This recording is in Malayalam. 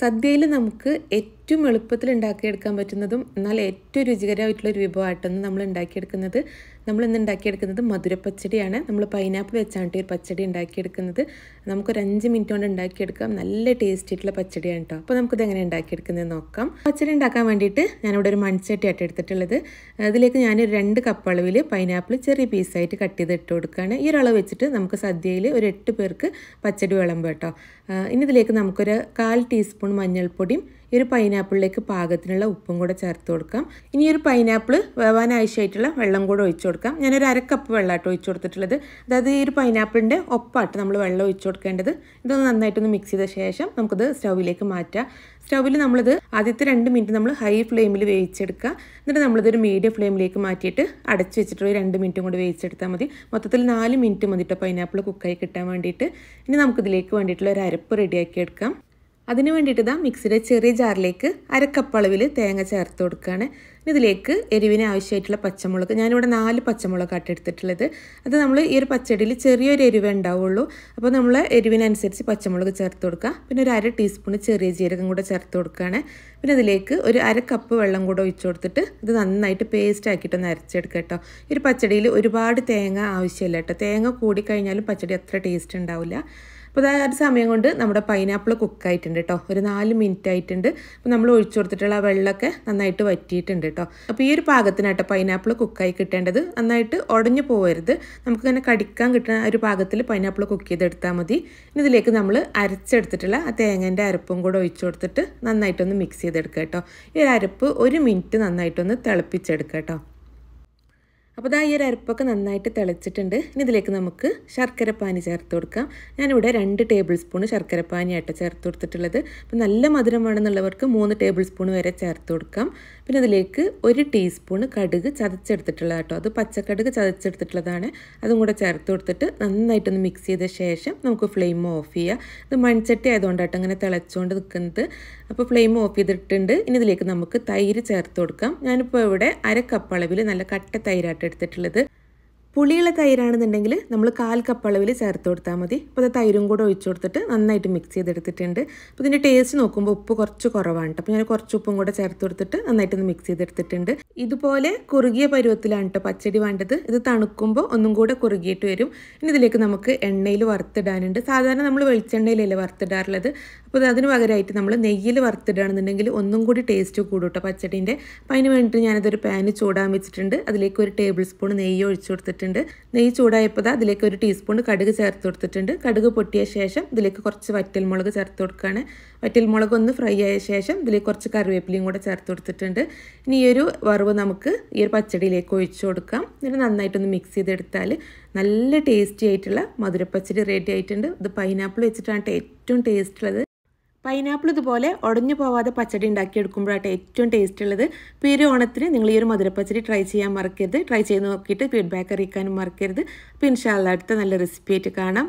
സദ്യയിൽ നമുക്ക് ഏറ്റവും ഏറ്റവും എളുപ്പത്തിൽ ഉണ്ടാക്കിയെടുക്കാൻ പറ്റുന്നതും എന്നാൽ ഏറ്റവും രുചികരമായിട്ടുള്ള ഒരു വിഭവമായിട്ടൊന്ന് നമ്മൾ ഉണ്ടാക്കിയെടുക്കുന്നത് നമ്മൾ ഇന്ന് ഉണ്ടാക്കിയെടുക്കുന്നത് മധുരപ്പച്ചടിയാണ് നമ്മൾ പൈനാപ്പിൾ വെച്ചാണ് ഒരു പച്ചടി ഉണ്ടാക്കിയെടുക്കുന്നത് നമുക്കൊരു അഞ്ച് മിനിറ്റ് കൊണ്ട് ഉണ്ടാക്കിയെടുക്കാം നല്ല ടേസ്റ്റി ആയിട്ടുള്ള പച്ചടിയാണ് കേട്ടോ അപ്പോൾ നമുക്കിത് എങ്ങനെ ഉണ്ടാക്കിയെടുക്കുന്നത് നോക്കാം പച്ചടി ഉണ്ടാക്കാൻ വേണ്ടിയിട്ട് ഞാനിവിടെ ഒരു മൺചട്ടിയായിട്ട് എടുത്തിട്ടുള്ളത് അതിലേക്ക് ഞാൻ രണ്ട് കപ്പ് അളവിൽ പൈനാപ്പിൾ ചെറിയ പീസായിട്ട് കട്ട് ചെയ്ത് ഇട്ട് കൊടുക്കുകയാണ് ഈ ഒരളവ് വെച്ചിട്ട് നമുക്ക് സദ്യയിൽ ഒരു എട്ട് പേർക്ക് പച്ചടി വിളമ്പ് കേട്ടോ ഇനി ഇതിലേക്ക് നമുക്കൊരു കാൽ ടീസ്പൂൺ മഞ്ഞൾപ്പൊടിയും ഈ ഒരു പൈനാപ്പിളിലേക്ക് പാകത്തിനുള്ള ഉപ്പും കൂടെ ചേർത്ത് കൊടുക്കാം ഇനി ഒരു പൈനാപ്പിൾ വേവാൻ ആവശ്യമായിട്ടുള്ള വെള്ളം കൂടെ ഒഴിച്ചു കൊടുക്കാം ഞാനൊരു അരക്കപ്പ് വെള്ളമായിട്ട് ഒഴിച്ചു കൊടുത്തിട്ടുള്ളത് അതായത് ഈ ഒരു പൈനാപ്പിളിൻ്റെ ഒപ്പായിട്ട് നമ്മൾ വെള്ളം ഒഴിച്ചു കൊടുക്കേണ്ടത് ഇതൊന്ന് നന്നായിട്ടൊന്ന് മിക്സ് ചെയ്ത ശേഷം നമുക്കത് സ്റ്റൗവിലേക്ക് മാറ്റാം സ്റ്റൗവിൽ നമ്മളിത് ആദ്യത്തെ രണ്ട് മിനിറ്റ് നമ്മൾ ഹൈ ഫ്ലെയിമിൽ വേവിച്ചെടുക്കുക എന്നിട്ട് ഒരു മീഡിയം ഫ്ലെയിമിലേക്ക് മാറ്റിയിട്ട് അടച്ചു വെച്ചിട്ട് ഒരു രണ്ട് മിനിറ്റും കൂടി വേവിച്ചെടുത്താൽ മതി മൊത്തത്തിൽ നാല് മിനിറ്റ് മതിട്ടോ പൈനാപ്പിൾ കുക്കായി കിട്ടാൻ വേണ്ടിയിട്ട് ഇനി നമുക്കിതിലേക്ക് വേണ്ടിയിട്ടുള്ള ഒരു അരപ്പ് റെഡിയാക്കി എടുക്കാം അതിന് വേണ്ടിയിട്ട് ഇതാ മിക്സിയുടെ ചെറിയ ജാറിലേക്ക് അരക്കപ്പ് അളവിൽ തേങ്ങ ചേർത്ത് കൊടുക്കുകയാണ് ഇതിലേക്ക് എരിവിന് ആവശ്യമായിട്ടുള്ള പച്ചമുളക് ഞാനിവിടെ നാല് പച്ചമുളക് എടുത്തിട്ടുള്ളത് അത് നമ്മൾ ഈ ഒരു പച്ചടിയിൽ ചെറിയൊരു എരിവ് ഉണ്ടാവുള്ളൂ അപ്പോൾ നമ്മൾ എരിവിനനുസരിച്ച് പച്ചമുളക് ചേർത്ത് കൊടുക്കുക പിന്നെ ഒരു അര ടീസ്പൂൺ ചെറിയ ജീരകം കൂടെ ചേർത്ത് കൊടുക്കുകയാണ് പിന്നെ അതിലേക്ക് ഒരു അര കപ്പ് വെള്ളം കൂടെ ഒഴിച്ചു കൊടുത്തിട്ട് ഇത് നന്നായിട്ട് പേസ്റ്റ് ആക്കിയിട്ടൊന്ന് അരച്ചെടുക്കുക കേട്ടോ ഈ ഒരു പച്ചടിയിൽ ഒരുപാട് തേങ്ങ ആവശ്യമില്ല കേട്ടോ തേങ്ങ കൂടിക്കഴിഞ്ഞാലും പച്ചടി അത്ര ടേസ്റ്റ് ഉണ്ടാവില്ല അപ്പോൾ അതായത് സമയം കൊണ്ട് നമ്മുടെ പൈനാപ്പിൾ കുക്കായിട്ടുണ്ട് കേട്ടോ ഒരു നാല് മിനിറ്റ് ആയിട്ടുണ്ട് അപ്പോൾ നമ്മൾ ഒഴിച്ചു കൊടുത്തിട്ടുള്ള വെള്ളമൊക്കെ നന്നായിട്ട് വറ്റിയിട്ടുണ്ട് കേട്ടോ അപ്പോൾ ഈ ഒരു പാകത്തിനായിട്ട് പൈനാപ്പിൾ കുക്കായി കിട്ടേണ്ടത് നന്നായിട്ട് ഉടഞ്ഞു പോകരുത് നമുക്കിങ്ങനെ കടിക്കാൻ കിട്ടുന്ന ഒരു പാകത്തിൽ പൈനാപ്പിൾ കുക്ക് ചെയ്തെടുത്താൽ മതി ഇനി ഇതിലേക്ക് നമ്മൾ അരച്ചെടുത്തിട്ടുള്ള ആ തേങ്ങേൻ്റെ അരപ്പും കൂടെ ഒഴിച്ചു കൊടുത്തിട്ട് നന്നായിട്ടൊന്ന് മിക്സ് ചെയ്തെടുക്കുക കേട്ടോ ഈ അരപ്പ് ഒരു മിനിറ്റ് നന്നായിട്ടൊന്ന് തിളപ്പിച്ചെടുക്കുക കേട്ടോ അപ്പോൾ ഇതാ ഈ ഒരു അരപ്പൊക്കെ നന്നായിട്ട് തിളച്ചിട്ടുണ്ട് ഇനി ഇതിലേക്ക് നമുക്ക് ശർക്കരപ്പാനി ചേർത്ത് കൊടുക്കാം ഞാനിവിടെ രണ്ട് ടേബിൾ സ്പൂൺ ശർക്കരപ്പാനി ആയിട്ട് ചേർത്ത് കൊടുത്തിട്ടുള്ളത് അപ്പോൾ നല്ല മധുരം വേണമെന്നുള്ളവർക്ക് മൂന്ന് ടേബിൾ സ്പൂൺ വരെ ചേർത്ത് കൊടുക്കാം പിന്നെ ഇതിലേക്ക് ഒരു ടീസ്പൂൺ കടുക് ചതച്ചെടുത്തിട്ടുള്ളത് കേട്ടോ അത് പച്ചക്കടുക് ചതച്ചെടുത്തിട്ടുള്ളതാണ് അതും കൂടെ ചേർത്ത് കൊടുത്തിട്ട് നന്നായിട്ടൊന്ന് മിക്സ് ചെയ്ത ശേഷം നമുക്ക് ഫ്ലെയിം ഓഫ് ചെയ്യാം ഇത് മൺചട്ടി കേട്ടോ അങ്ങനെ തിളച്ചുകൊണ്ട് നിൽക്കുന്നത് അപ്പോൾ ഫ്ലെയിം ഓഫ് ചെയ്തിട്ടുണ്ട് ഇനി ഇതിലേക്ക് നമുക്ക് തൈര് ചേർത്ത് കൊടുക്കാം ഞാനിപ്പോൾ ഇവിടെ അര കപ്പ് അളവിൽ നല്ല കട്ട തൈരായിട്ട് எடுത്തിട്ടുള്ളത് പുളിയുള്ള തൈരാണെന്നുണ്ടെങ്കിൽ നമ്മൾ കാൽ കപ്പ് അളവിൽ ചേർത്ത് കൊടുത്താൽ മതി അപ്പോൾ അത് തൈരും കൂടെ ഒഴിച്ചു കൊടുത്തിട്ട് നന്നായിട്ട് മിക്സ് ചെയ്തെടുത്തിട്ടുണ്ട് അപ്പോൾ ഇതിൻ്റെ ടേസ്റ്റ് നോക്കുമ്പോൾ ഉപ്പ് കുറച്ച് കുറവാണ് കേട്ടോ അപ്പോൾ ഞാൻ കുറച്ച് ഉപ്പും കൂടെ ചേർത്ത് കൊടുത്തിട്ട് നന്നായിട്ടൊന്ന് മിക്സ് ചെയ്തെടുത്തിട്ടുണ്ട് ഇതുപോലെ കുറുകിയ പരുവത്തിലാണ് കേട്ടോ പച്ചടി വേണ്ടത് ഇത് തണുക്കുമ്പോൾ ഒന്നും കൂടെ കുറുകിയിട്ട് വരും ഇനി ഇതിലേക്ക് നമുക്ക് എണ്ണയിൽ വറുത്തിടാനുണ്ട് സാധാരണ നമ്മൾ വെളിച്ചെണ്ണയിലല്ലേ വറുത്തിടാറുള്ളത് അപ്പോൾ അതിന് പകരമായിട്ട് നമ്മൾ നെയ്യിൽ വറുത്തിടുകയാണെന്നുണ്ടെങ്കിൽ ഒന്നും കൂടി ടേസ്റ്റ് കൂടും കേട്ടോ പച്ചടീൻ്റെ അപ്പോൾ അതിന് വേണ്ടിയിട്ട് ഞാനതൊരു പാന് ചൂടാൻ വെച്ചിട്ടുണ്ട് അതിലേക്ക് ഒരു ടേബിൾ സ്പൂൺ നെയ്യ് ഒഴിച്ചു കൊടുത്തിട്ട് ചേർത്തിട്ടുണ്ട് നെയ്യ് ചൂടായപ്പോൾ അതിലേക്ക് ഒരു ടീസ്പൂൺ കടുക് ചേർത്ത് കൊടുത്തിട്ടുണ്ട് കടുക് പൊട്ടിയ ശേഷം ഇതിലേക്ക് കുറച്ച് വറ്റൽമുളക് ചേർത്ത് കൊടുക്കുകയാണ് വറ്റൽമുളക് ഒന്ന് ഫ്രൈ ആയ ശേഷം ഇതിലേക്ക് കുറച്ച് കറിവേപ്പിലയും കൂടെ ചേർത്ത് കൊടുത്തിട്ടുണ്ട് ഇനി ഈ ഒരു വറവ് നമുക്ക് ഈ ഒരു പച്ചടിയിലേക്ക് ഒഴിച്ചു കൊടുക്കാം എന്നിട്ട് നന്നായിട്ടൊന്ന് മിക്സ് ചെയ്തെടുത്താൽ നല്ല ടേസ്റ്റി ആയിട്ടുള്ള മധുരപ്പച്ചടി റെഡി ആയിട്ടുണ്ട് ഇത് പൈനാപ്പിൾ വെച്ചിട്ടാണ് ഏറ്റവും ടേസ്റ്റ് ഉള്ളത് പൈനാപ്പിൾ ഇതുപോലെ ഉടഞ്ഞു പോവാതെ പച്ചടി ഉണ്ടാക്കിയെടുക്കുമ്പോഴാട്ടെ ഏറ്റവും ടേസ്റ്റ് ഉള്ളത് ഇപ്പോൾ ഈ ഒരു ഓണത്തിന് നിങ്ങൾ ഈ ഒരു മധുരപ്പച്ചടി ട്രൈ ചെയ്യാൻ മറക്കരുത് ട്രൈ ചെയ്ത് നോക്കിയിട്ട് ഫീഡ്ബാക്ക് അറിയിക്കാനും മറക്കരുത് അപ്പോൾ ഇൻഷാല്ല അടുത്ത നല്ല റെസിപ്പി ആയിട്ട് കാണാം